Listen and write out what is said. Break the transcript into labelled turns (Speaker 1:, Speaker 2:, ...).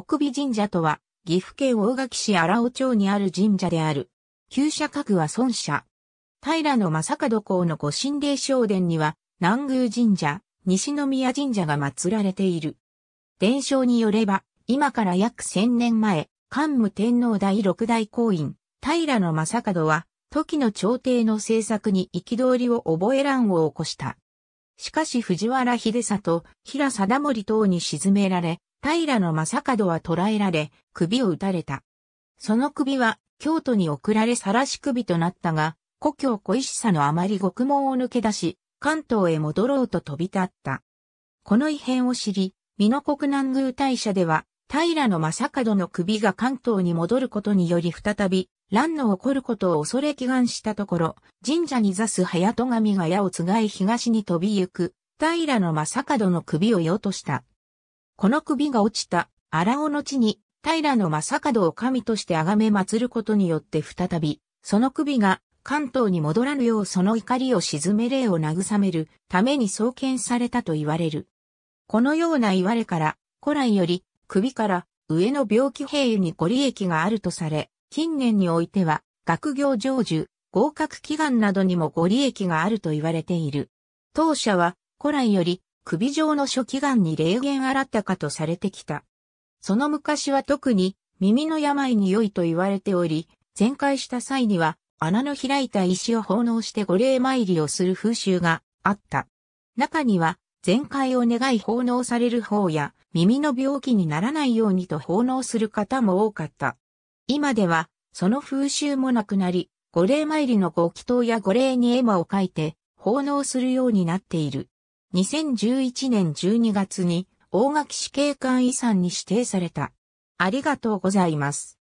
Speaker 1: 奥美神社とは、岐阜県大垣市荒尾町にある神社である。旧社格は孫社。平の正門公の御神霊正殿には、南宮神社、西宮神社が祀られている。伝承によれば、今から約千年前、桓武天皇第六代公院、平の正門は、時の朝廷の政策に憤りを覚え乱を起こした。しかし藤原秀里、平貞盛等に沈められ、平の正門は捕らえられ、首を撃たれた。その首は京都に送られ晒し首となったが、故郷小石さのあまり獄門を抜け出し、関東へ戻ろうと飛び立った。この異変を知り、美濃国南宮大社では、平の正門の首が関東に戻ることにより再び、乱の起こることを恐れ祈願したところ、神社に座す早戸神が矢をつがい東に飛び行く、平の正門の首を用とした。この首が落ちた荒尾の地に平の正門を神として崇め祀ることによって再び、その首が関東に戻らぬようその怒りを鎮め霊を慰めるために創建されたと言われる。このような言われから、古来より首から上の病気平にご利益があるとされ、近年においては学業成就、合格祈願などにもご利益があると言われている。当社は古来より首状の初期癌に霊源あらったかとされてきた。その昔は特に耳の病に良いと言われており、全開した際には穴の開いた石を奉納して御霊参りをする風習があった。中には全開を願い奉納される方や耳の病気にならないようにと奉納する方も多かった。今ではその風習もなくなり、御霊参りのご祈祷や御霊に絵馬を書いて奉納するようになっている。2011年12月に大垣市景観遺産に指定された。ありがとうございます。